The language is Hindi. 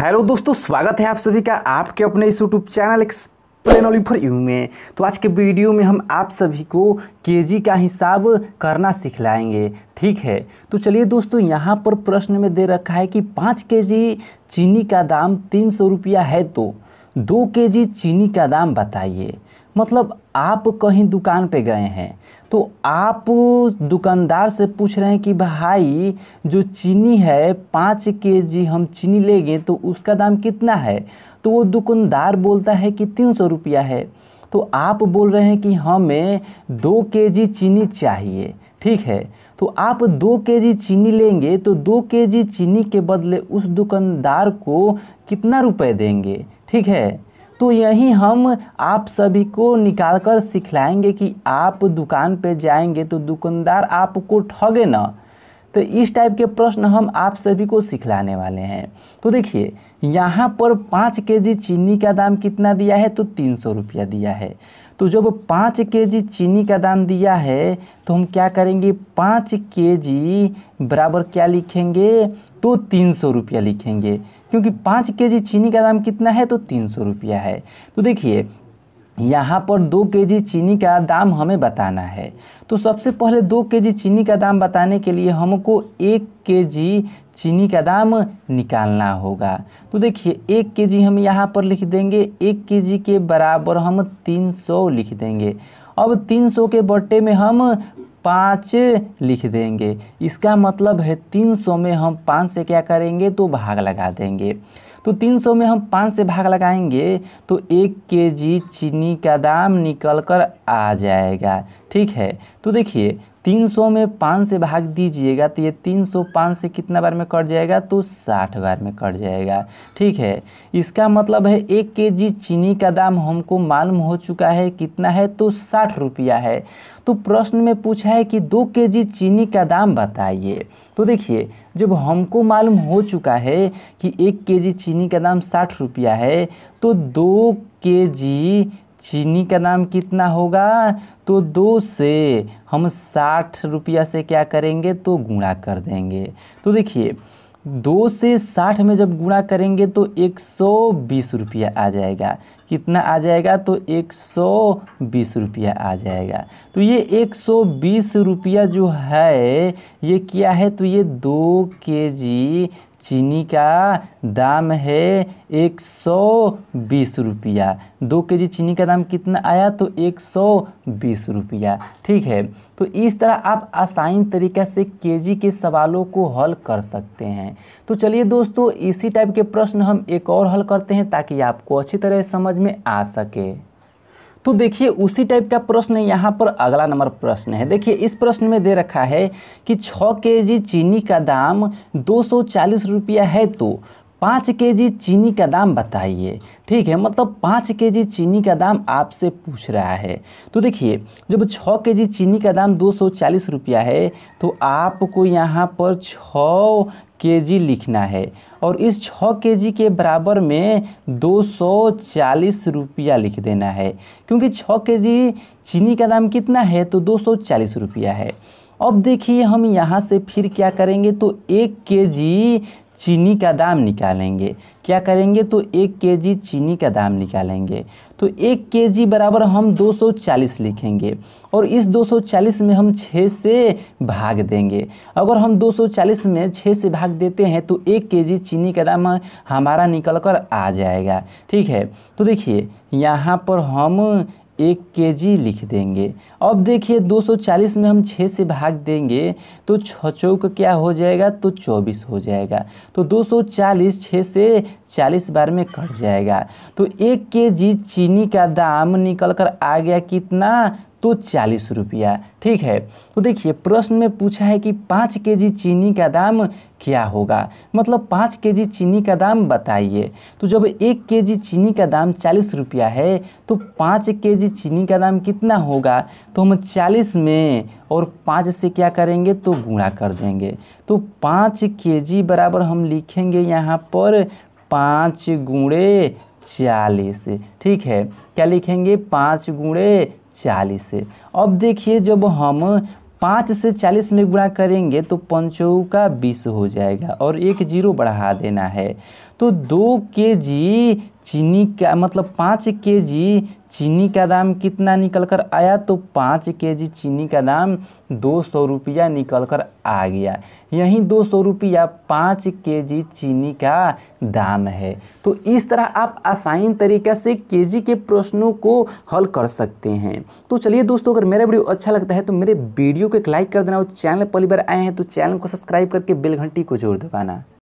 हेलो दोस्तों स्वागत है आप सभी का आपके अपने इस यूट्यूब चैनल एक्सप्लेन ऑली फॉर यू में तो आज के वीडियो में हम आप सभी को केजी का हिसाब करना सिखलाएंगे ठीक है तो चलिए दोस्तों यहाँ पर प्रश्न में दे रखा है कि पाँच केजी चीनी का दाम तीन सौ रुपया है तो दो केजी चीनी का दाम बताइए मतलब आप कहीं दुकान पे गए हैं तो आप दुकानदार से पूछ रहे हैं कि भाई जो चीनी है पाँच के जी हम चीनी लेंगे तो उसका दाम कितना है तो वो दुकानदार बोलता है कि तीन सौ रुपया है तो आप बोल रहे हैं कि हमें दो के जी चीनी चाहिए ठीक है तो आप दो के जी चीनी लेंगे तो दो के जी चीनी के बदले उस दुकानदार को कितना रुपए देंगे ठीक है तो यही हम आप सभी को निकाल कर सिखलाएँगे कि आप दुकान पे जाएंगे तो दुकानदार आपको ठगे ना तो इस टाइप के प्रश्न हम आप सभी को सिखलाने वाले हैं तो देखिए यहाँ पर पाँच के जी चीनी का दाम कितना दिया है तो तीन सौ रुपया दिया है तो जब पाँच के जी चीनी का दाम दिया है तो हम क्या करेंगे पाँच के जी बराबर क्या लिखेंगे तो तीन सौ रुपया लिखेंगे क्योंकि पाँच के जी चीनी का दाम कितना है तो तीन सौ रुपया है तो देखिए यहाँ पर दो के जी चीनी का दाम हमें बताना है तो सबसे पहले दो के जी चीनी का दाम बताने के लिए हमको एक के जी चीनी का दाम निकालना होगा तो देखिए एक के जी हम यहाँ पर लिख देंगे एक के जी के बराबर हम तीन सौ लिख देंगे अब तीन सौ के बट्टे में हम पाँच लिख देंगे इसका मतलब है तीन सौ में हम पाँच से क्या करेंगे तो भाग लगा देंगे तो तीन सौ में हम पाँच से भाग लगाएंगे तो एक के जी चीनी का दाम निकल कर आ जाएगा ठीक है तो देखिए 300 में पाँच से भाग दीजिएगा तो ये सौ पाँच से कितना बार में कट जाएगा तो 60 बार में कट जाएगा ठीक है इसका मतलब है एक के जी चीनी का दाम हमको मालूम हो चुका है कितना है तो साठ रुपया है तो प्रश्न में पूछा है कि दो के जी चीनी का दाम बताइए तो देखिए जब हमको मालूम हो चुका है कि एक के जी चीनी का दाम साठ रुपया है तो दो के जी चीनी का दाम कितना होगा तो दो से हम साठ रुपया से क्या करेंगे तो गुणा कर देंगे तो देखिए दो से साठ में जब गुणा करेंगे तो एक सौ बीस रुपया आ जाएगा कितना आ जाएगा तो एक सौ बीस रुपया आ जाएगा तो ये एक सौ बीस रुपया जो है ये क्या है तो ये दो के जी चीनी का दाम है एक सौ बीस रुपया दो के जी चीनी का दाम कितना आया तो एक सौ बीस रुपया ठीक है तो इस तरह आप आसान तरीक़ा से केजी के सवालों को हल कर सकते हैं तो चलिए दोस्तों इसी टाइप के प्रश्न हम एक और हल करते हैं ताकि आपको अच्छी तरह समझ में आ सके तो देखिए उसी टाइप का प्रश्न यहाँ पर अगला नंबर प्रश्न है देखिए इस प्रश्न में दे रखा है कि छः के जी चीनी का दाम दो सौ चालीस रुपया है तो पाँच के जी चीनी का दाम बताइए ठीक है मतलब पाँच के जी चीनी का दाम आपसे पूछ रहा है तो देखिए जब छः के जी चीनी का दाम दो सौ चालीस रुपया है तो आपको यहाँ पर छः के जी लिखना है और इस छः के जी के बराबर में दो सौ चालीस रुपया लिख देना है क्योंकि छः के जी चीनी का दाम कितना है तो दो सौ चालीस रुपया है अब देखिए हम यहाँ से फिर क्या करेंगे तो एक के जी चीनी का दाम निकालेंगे क्या करेंगे तो एक के जी चीनी का दाम निकालेंगे तो एक के जी बराबर हम 240 लिखेंगे और इस 240 में हम 6 से भाग देंगे अगर हम 240 में 6 से भाग देते हैं तो एक के जी चीनी का दाम हमारा निकल कर आ जाएगा ठीक है तो देखिए यहाँ पर हम एक के जी लिख देंगे अब देखिए 240 में हम 6 से भाग देंगे तो छ चौक क्या हो जाएगा तो 24 हो जाएगा तो 240 6 से 40 बार में कट जाएगा तो एक के जी चीनी का दाम निकल कर आ गया कितना तो चालीस रुपया ठीक है तो देखिए प्रश्न में पूछा है कि पाँच के जी चीनी का दाम क्या होगा मतलब पाँच के जी चीनी का दाम बताइए तो जब एक के जी चीनी का दाम चालीस रुपया है तो पाँच के जी चीनी का दाम कितना होगा तो हम चालीस में और पाँच से क्या करेंगे तो गुणा कर देंगे तो पाँच के जी बराबर हम लिखेंगे यहाँ पर पाँच गुणे चालीस ठीक है क्या लिखेंगे पाँच गुणे चालीस से अब देखिए जब हम पाँच से चालीस में गुणा करेंगे तो पंचों का बीस हो जाएगा और एक जीरो बढ़ा देना है तो दो के जी चीनी का मतलब पाँच के जी चीनी का दाम कितना निकल कर आया तो पाँच के जी चीनी का दाम दो सौ रुपया निकल कर आ गया यहीं दो सौ रुपया पाँच के जी चीनी का दाम है तो इस तरह आप आसान तरीके से के जी के प्रश्नों को हल कर सकते हैं तो चलिए दोस्तों अगर मेरा वीडियो अच्छा लगता है तो मेरे वीडियो को एक लाइक कर देना और चैनल पहली बार आए हैं तो चैनल को सब्सक्राइब करके बेल घंटी को जोर दबाना